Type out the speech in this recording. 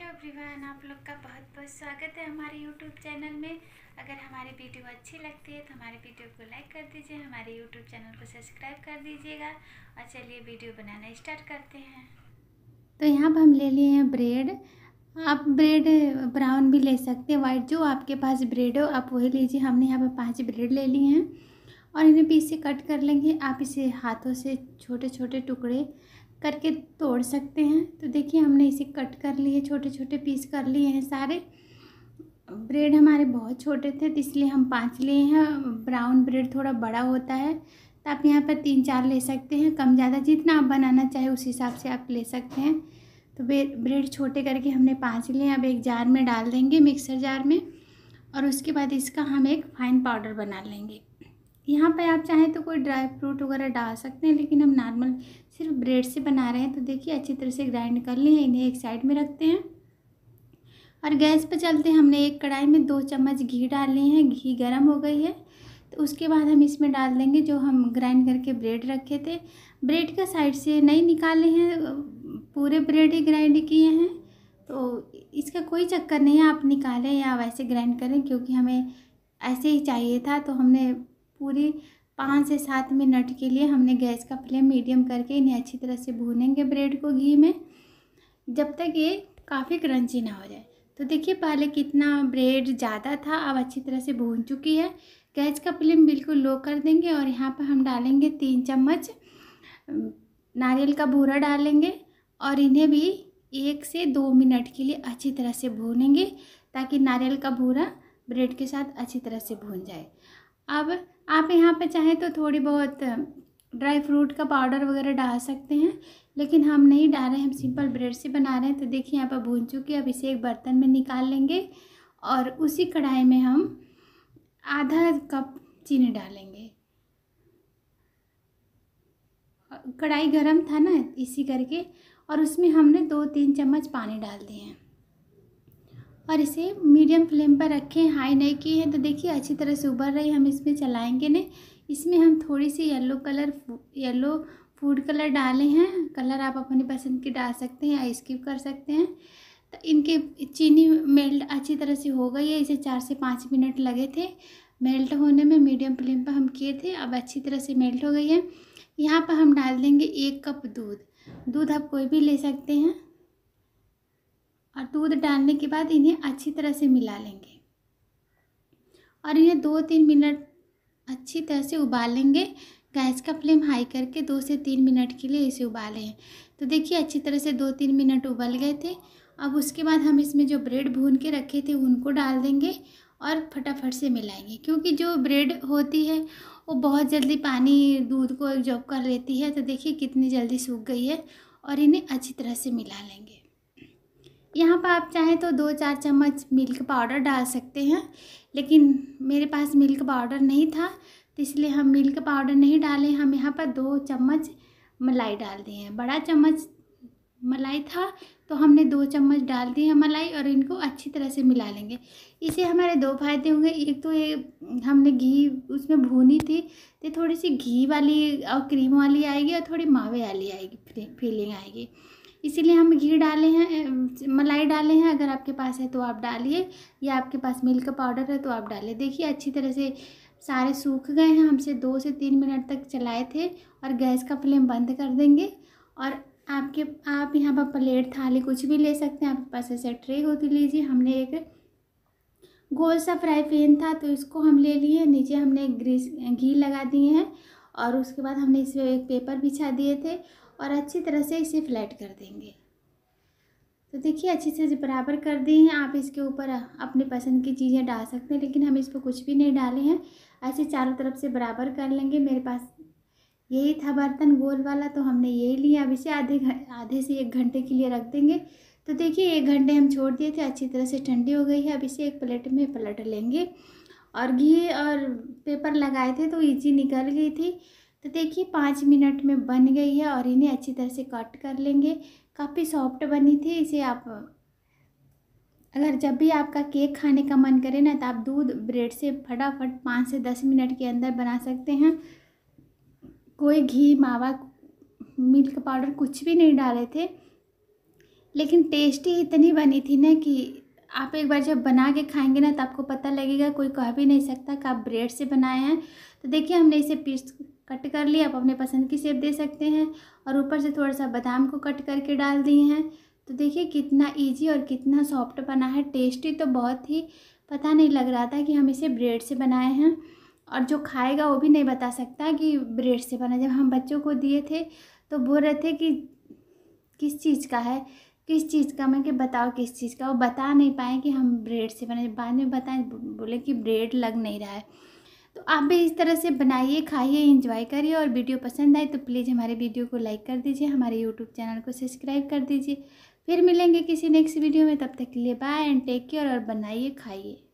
hello everyone आप लोग का बहुत बहुत स्वागत है हमारे यूट्यूब चैनल में अगर हमारी वीडियो अच्छी लगती है तो हमारे वीडियो को लाइक कर दीजिए हमारे यूट्यूब चैनल को सब्सक्राइब कर दीजिएगा और चलिए वीडियो बनाना स्टार्ट करते हैं तो यहाँ पर हम ले लिए हैं ब्रेड आप ब्रेड ब्राउन भी ले सकते हैं वाइट जो आपके पास ब्रेड हो आप वही लीजिए हमने यहाँ पर पाँच ब्रेड ले लिए हैं और इन्हें पीस से कट कर लेंगे आप इसे हाथों से छोटे छोटे टुकड़े करके तोड़ सकते हैं तो देखिए हमने इसे कट कर लिए छोटे छोटे पीस कर लिए हैं सारे ब्रेड हमारे बहुत छोटे थे तो इसलिए हम पांच लिए हैं ब्राउन ब्रेड थोड़ा बड़ा होता है तो आप यहाँ पर तीन चार ले सकते हैं कम ज़्यादा जितना आप बनाना चाहे उस हिसाब से आप ले सकते हैं तो ब्रेड छोटे करके हमने पाँच लिए अब एक जार में डाल देंगे मिक्सर जार में और उसके बाद इसका हम एक फाइन पाउडर बना लेंगे यहाँ पे आप चाहें तो कोई ड्राई फ्रूट वगैरह डाल सकते हैं लेकिन हम नॉर्मल सिर्फ ब्रेड से बना रहे हैं तो देखिए अच्छी तरह से ग्राइंड कर लिए इन्हें एक साइड में रखते हैं और गैस पर चलते हैं हमने एक कढ़ाई में दो चम्मच घी डाल लिए हैं घी गर्म हो गई है तो उसके बाद हम इसमें डाल देंगे जो हम ग्राइंड करके ब्रेड रखे थे ब्रेड का साइड से नहीं निकाले हैं पूरे ब्रेड ही ग्राइंड किए हैं तो इसका कोई चक्कर नहीं है आप निकालें या वैसे ग्राइंड करें क्योंकि हमें ऐसे ही चाहिए था तो हमने पूरे पाँच से सात मिनट के लिए हमने गैस का फ्लेम मीडियम करके इन्हें अच्छी तरह से भूनेंगे ब्रेड को घी में जब तक ये काफ़ी क्रंची ना हो जाए तो देखिए पहले कितना ब्रेड ज़्यादा था अब अच्छी तरह से भून चुकी है गैस का फ्लेम बिल्कुल लो कर देंगे और यहाँ पर हम डालेंगे तीन चम्मच नारियल का भूरा डालेंगे और इन्हें भी एक से दो मिनट के लिए अच्छी तरह से भूनेंगे ताकि नारियल का भूरा ब्रेड के साथ अच्छी तरह से भून जाए अब आप यहाँ पे चाहें तो थोड़ी बहुत ड्राई फ्रूट का पाउडर वगैरह डाल सकते हैं लेकिन हम नहीं डाल रहे हैं हम सिंपल ब्रेड से बना रहे हैं तो देखिए यहाँ पर भून चुके अब इसे एक बर्तन में निकाल लेंगे और उसी कढ़ाई में हम आधा कप चीनी डालेंगे कढ़ाई गरम था ना इसी करके और उसमें हमने दो तीन चम्मच पानी डाल दिए हैं और इसे मीडियम फ्लेम पर रखें हाई नहीं की है तो देखिए अच्छी तरह से उबर रही हम इसमें चलाएंगे नहीं इसमें हम थोड़ी सी yellow colour yellow food colour डाले हैं कलर आप अपनी पसंद की डाल सकते हैं या स्किप कर सकते हैं तो इनके चीनी मेल्ट अच्छी तरह से हो गई है इसे चार से पाँच मिनट लगे थे मेल्ट होने में मीडियम फ्लेम पर हम किए थे अब अच्छी तरह से मेल्ट हो गई है यहाँ पर हम डाल देंगे एक कप दूध दूध आप कोई भी ले सकते हैं और दूध डालने के बाद इन्हें अच्छी तरह से मिला लेंगे और इन्हें दो तीन मिनट अच्छी तरह से उबालेंगे गैस का फ्लेम हाई करके दो से तीन मिनट के लिए इसे उबालें तो देखिए अच्छी तरह से दो तीन मिनट उबल गए थे अब उसके बाद हम इसमें जो ब्रेड भून के रखे थे उनको डाल देंगे और फटाफट से मिलाएंगे क्योंकि जो ब्रेड होती है वो बहुत जल्दी पानी दूध को एब्जॉर्ब कर लेती है तो देखिए कितनी जल्दी सूख गई है और इन्हें अच्छी तरह से मिला लेंगे यहाँ पर आप चाहें तो दो चार चम्मच मिल्क पाउडर डाल सकते हैं लेकिन मेरे पास मिल्क पाउडर नहीं था तो इसलिए हम मिल्क पाउडर नहीं डालें हम यहाँ पर दो चम्मच मलाई डाल दिए हैं बड़ा चम्मच मलाई था तो हमने दो चम्मच डाल दिए हैं मलाई और इनको अच्छी तरह से मिला लेंगे इसे हमारे दो फायदे होंगे एक तो ये हमने घी उसमें भूनी थी तो थोड़ी सी घी वाली और क्रीम वाली आएगी और थोड़ी मावे वाली आएगी फीलिंग आएगी इसीलिए हम घी डाले हैं मलाई डाले हैं अगर आपके पास है तो आप डालिए या आपके पास मिल्क पाउडर है तो आप डालिए देखिए अच्छी तरह से सारे सूख गए हैं हमसे दो से तीन मिनट तक चलाए थे और गैस का फ्लेम बंद कर देंगे और आपके आप यहाँ पर प्लेट थाली कुछ भी ले सकते हैं आपके पास ऐसे ट्रे होती तो लीजिए हमने एक गोल सा फ्राई पैन था तो इसको हम ले लिए नीचे हमने ग्रीस घी लगा दिए हैं और उसके बाद हमने इसमें एक पेपर बिछा दिए थे और अच्छी तरह से इसे फ्लैट कर देंगे तो देखिए अच्छे से बराबर कर दिए हैं आप इसके ऊपर अपने पसंद की चीज़ें डाल सकते हैं लेकिन हम इस पर कुछ भी नहीं डाले हैं ऐसे चारों तरफ से बराबर कर लेंगे मेरे पास यही था बर्तन गोल वाला तो हमने यही लिया अब इसे आधे आधे से एक घंटे के लिए रख देंगे तो देखिए एक घंटे हम छोड़ दिए थे अच्छी तरह से ठंडी हो गई है अब इसे एक प्लेट में पलट लेंगे और घी और पेपर लगाए थे तो ईजी निकल गई थी तो देखिए पाँच मिनट में बन गई है और इन्हें अच्छी तरह से कट कर लेंगे काफ़ी सॉफ्ट बनी थी इसे आप अगर जब भी आपका केक खाने का मन करे ना तो आप दूध ब्रेड से फटाफट पाँच से दस मिनट के अंदर बना सकते हैं कोई घी मावा मिल्क पाउडर कुछ भी नहीं डाले थे लेकिन टेस्टी इतनी बनी थी ना कि आप एक बार जब बना के खाएंगे ना तो आपको पता लगेगा कोई कह भी नहीं सकता कि आप ब्रेड से बनाए हैं तो देखिए हमने इसे पीस कट कर लिया आप अपने पसंद की शेप दे सकते हैं और ऊपर से थोड़ा सा बादाम को कट करके डाल दिए हैं तो देखिए कितना इजी और कितना सॉफ्ट बना है टेस्टी तो बहुत ही पता नहीं लग रहा था कि हम इसे ब्रेड से बनाए हैं और जो खाएगा वो भी नहीं बता सकता कि ब्रेड से बना जब हम बच्चों को दिए थे तो बोल रहे थे कि किस चीज़ का है किस चीज़ का मैं कि बताओ किस चीज़ का वो बता नहीं पाए कि हम ब्रेड से बने बाद में बताएं बोले कि ब्रेड लग नहीं रहा है तो आप भी इस तरह से बनाइए खाइए इंजॉय करिए और वीडियो पसंद आए तो प्लीज़ हमारे वीडियो को लाइक कर दीजिए हमारे यूट्यूब चैनल को सब्सक्राइब कर दीजिए फिर मिलेंगे किसी नेक्स्ट वीडियो में तब तक के लिए बाय एंड टेक केयर और बनाइए खाइए